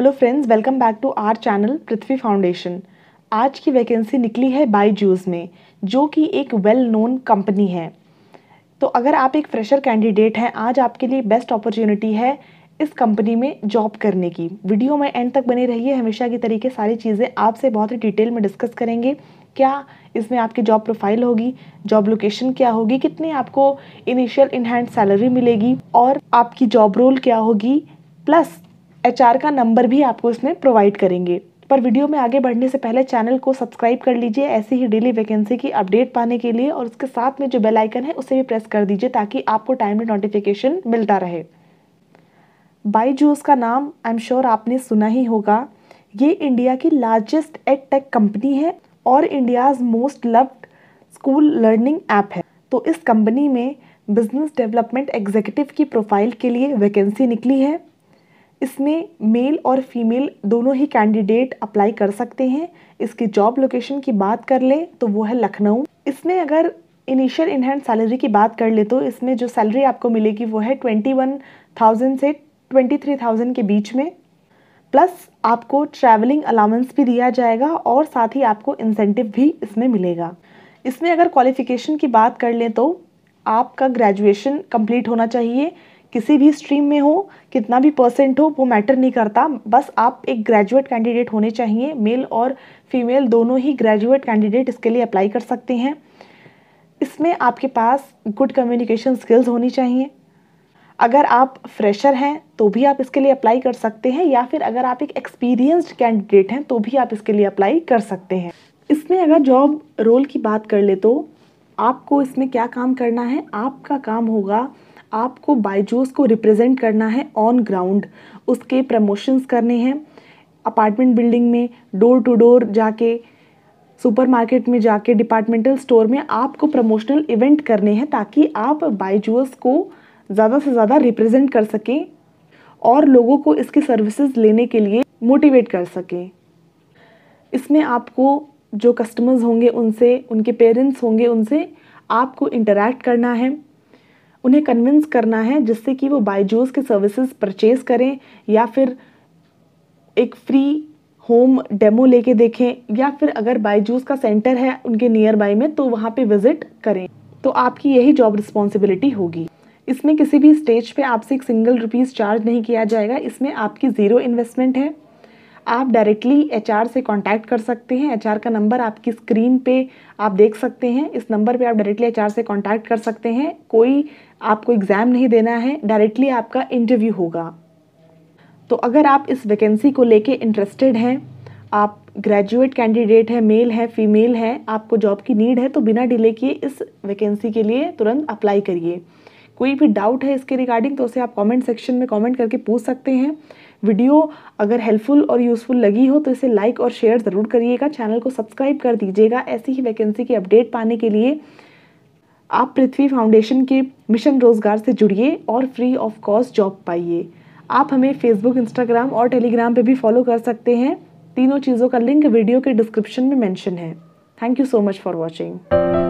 hello friends welcome back to our channel Prithvi foundation आज की vacancy निकली है बाई जूस में जो कि एक वेल नोन कंपनी है तो अगर आप एक फ्रेशर कैंडिडेट हैं आज आपके लिए बेस्ट अपॉर्चुनिटी है इस कंपनी में जॉब करने की वीडियो में एंड तक बने रहिए हमेशा की तरीके सारी चीज़ें आपसे बहुत ही डिटेल में डिस्कस करेंगे क्या इसमें आपकी जॉब प्रोफाइल होगी जॉब लोकेशन क्या होगी कितनी आपको इनिशियल इनहैंड सैलरी मिलेगी और आपकी जॉब रोल क्या होगी प्लस एच का नंबर भी आपको इसमें प्रोवाइड करेंगे पर वीडियो में आगे बढ़ने से पहले चैनल को सब्सक्राइब कर लीजिए ऐसी ही डेली वैकेंसी की अपडेट पाने के लिए और उसके साथ में जो बेल आइकन है उसे भी प्रेस कर दीजिए ताकि आपको टाइमली नोटिफिकेशन मिलता रहे बाई जूस का नाम आई एम श्योर आपने सुना ही होगा ये इंडिया की लार्जेस्ट एड टेक कंपनी है और India's most loved school learning app है तो इस कंपनी में बिजनेस डेवलपमेंट एग्जीक्यूटिव की प्रोफाइल के लिए वैकेंसी निकली है इसमें मेल और फीमेल दोनों ही कैंडिडेट अप्लाई कर सकते हैं इसकी जॉब लोकेशन की बात कर लें तो वो है लखनऊ इसमें अगर इनिशियल इनहैंड सैलरी की बात कर ले तो इसमें जो सैलरी आपको मिलेगी वो है ट्वेंटी वन थाउजेंड से ट्वेंटी थ्री थाउजेंड के बीच में प्लस आपको ट्रैवलिंग अलाउंस भी दिया जाएगा और साथ ही आपको इंसेंटिव भी इसमें मिलेगा इसमें अगर क्वालिफिकेशन की बात कर लें तो आपका ग्रेजुएशन कंप्लीट होना चाहिए किसी भी स्ट्रीम में हो कितना भी परसेंट हो वो मैटर नहीं करता बस आप एक ग्रेजुएट कैंडिडेट होने चाहिए मेल और फीमेल दोनों ही ग्रेजुएट कैंडिडेट इसके लिए अप्लाई कर सकते हैं इसमें आपके पास गुड कम्युनिकेशन स्किल्स होनी चाहिए अगर आप फ्रेशर हैं तो भी आप इसके लिए अप्लाई कर सकते हैं या फिर अगर आप एक एक्सपीरियंस्ड कैंडिडेट हैं तो भी आप इसके लिए अप्लाई कर सकते हैं इसमें अगर जॉब रोल की बात कर ले तो आपको इसमें क्या काम करना है आपका काम होगा आपको बायजूस को रिप्रेजेंट करना है ऑन ग्राउंड उसके प्रमोशंस करने हैं अपार्टमेंट बिल्डिंग में डोर टू डोर जाके सुपरमार्केट में जाके डिपार्टमेंटल स्टोर में आपको प्रमोशनल इवेंट करने हैं ताकि आप बायजूस को ज़्यादा से ज़्यादा रिप्रेजेंट कर सकें और लोगों को इसकी सर्विसेज लेने के लिए मोटिवेट कर सकें इसमें आपको जो कस्टमर्स होंगे उनसे उनके पेरेंट्स होंगे उनसे आपको इंटरेक्ट करना है उन्हें कन्विंस करना है जिससे कि वो बायजूस के सर्विसेज परचेज करें या फिर एक फ्री होम डेमो लेके देखें या फिर अगर बायजूस का सेंटर है उनके नियर बाय में तो वहाँ पे विजिट करें तो आपकी यही जॉब रिस्पॉन्सिबिलिटी होगी इसमें किसी भी स्टेज पे आपसे एक सिंगल रुपीज़ चार्ज नहीं किया जाएगा इसमें आपकी ज़ीरो इन्वेस्टमेंट है आप डायरेक्टली एच से कॉन्टैक्ट कर सकते हैं एच का नंबर आपकी स्क्रीन पे आप देख सकते हैं इस नंबर पे आप डायरेक्टली एच से कॉन्टैक्ट कर सकते हैं कोई आपको एग्ज़ाम नहीं देना है डायरेक्टली आपका इंटरव्यू होगा तो अगर आप इस वैकेंसी को लेके इंटरेस्टेड हैं आप ग्रेजुएट कैंडिडेट हैं मेल है फीमेल है आपको जॉब की नीड है तो बिना डिले किए इस वैकेंसी के लिए तुरंत अप्लाई करिए कोई भी डाउट है इसके रिगार्डिंग तो उसे आप कमेंट सेक्शन में कमेंट करके पूछ सकते हैं वीडियो अगर हेल्पफुल और यूज़फुल लगी हो तो इसे लाइक और शेयर ज़रूर करिएगा चैनल को सब्सक्राइब कर दीजिएगा ऐसी ही वैकेंसी की अपडेट पाने के लिए आप पृथ्वी फाउंडेशन के मिशन रोज़गार से जुड़िए और फ्री ऑफ कॉस्ट जॉब पाइए आप हमें फेसबुक इंस्टाग्राम और टेलीग्राम पर भी फॉलो कर सकते हैं तीनों चीज़ों का लिंक वीडियो के डिस्क्रिप्शन में मैंशन है thank you so much for watching